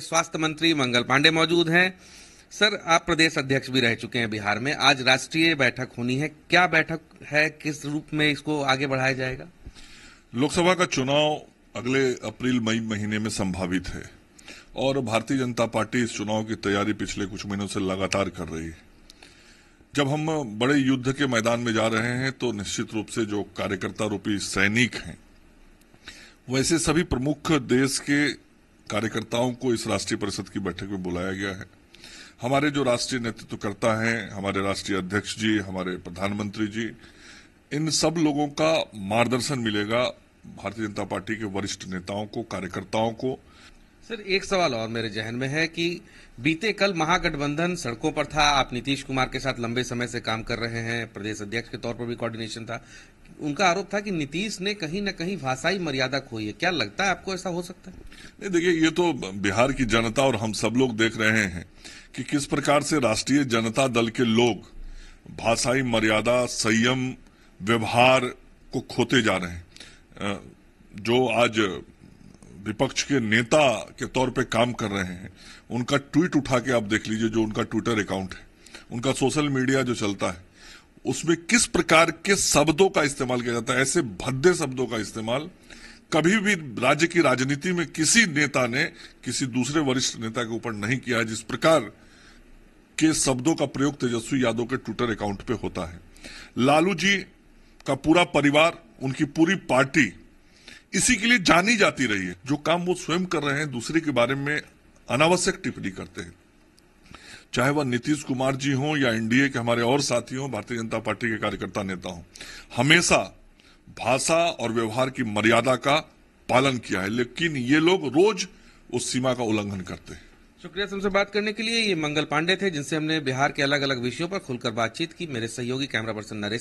स्वास्थ्य मंत्री मंगल पांडे मौजूद हैं सर आप प्रदेश अध्यक्ष भी रह चुके हैं बिहार में आज राष्ट्रीय बैठक होनी है क्या बैठक है किस रूप में इसको आगे बढ़ाया जाएगा लोकसभा का चुनाव अगले अप्रैल मई महीने में संभावित है और भारतीय जनता पार्टी इस चुनाव की तैयारी पिछले कुछ महीनों से लगातार कर रही है जब हम बड़े युद्ध के मैदान में जा रहे हैं तो निश्चित रूप से जो कार्यकर्ता रूपी सैनिक हैं वैसे सभी प्रमुख देश के कार्यकर्ताओं को इस राष्ट्रीय परिषद की बैठक में बुलाया गया है हमारे जो राष्ट्रीय नेतृत्वकर्ता हैं हमारे राष्ट्रीय अध्यक्ष जी हमारे प्रधानमंत्री जी इन सब लोगों का मार्गदर्शन मिलेगा भारतीय जनता पार्टी के वरिष्ठ नेताओं को कार्यकर्ताओं को सर एक सवाल और मेरे जहन में है कि बीते कल महागठबंधन सड़कों पर था आप नीतीश कुमार के साथ लंबे समय से काम कर रहे हैं प्रदेश अध्यक्ष के तौर पर भी कोऑर्डिनेशन था उनका आरोप था कि नीतीश ने कहीं ना कहीं भाषाई मर्यादा खोई है क्या लगता है आपको ऐसा हो सकता है नहीं देखिए ये तो बिहार की जनता और हम सब लोग देख रहे हैं कि किस प्रकार से राष्ट्रीय जनता दल के लोग भाषाई मर्यादा संयम व्यवहार को खोते जा रहे हैं जो आज विपक्ष के नेता के तौर पे काम कर रहे हैं उनका ट्वीट उठा के आप देख लीजिए जो उनका ट्विटर अकाउंट है उनका सोशल मीडिया जो चलता है उसमें किस प्रकार के शब्दों का इस्तेमाल किया जाता है ऐसे भद्दे शब्दों का इस्तेमाल कभी भी राज्य की राजनीति में किसी नेता ने किसी दूसरे वरिष्ठ नेता के ऊपर नहीं किया जिस प्रकार के शब्दों का प्रयोग तेजस्वी यादव के ट्विटर अकाउंट पे होता है लालू जी का पूरा परिवार उनकी पूरी पार्टी इसी के लिए जानी जाती रही है जो काम वो स्वयं कर रहे हैं दूसरे के बारे में अनावश्यक टिप्पणी करते हैं चाहे वह नीतीश कुमार जी हों या एनडीए के हमारे और साथी हों भारतीय जनता पार्टी के कार्यकर्ता नेता हों हमेशा भाषा और व्यवहार की मर्यादा का पालन किया है लेकिन ये लोग रोज उस सीमा का उल्लंघन करते हैं शुक्रिया तुमसे बात करने के लिए ये मंगल पांडे थे जिनसे हमने बिहार के अलग अलग विषयों पर खुलकर बातचीत की मेरे सहयोगी कैमरा पर्सन नरेश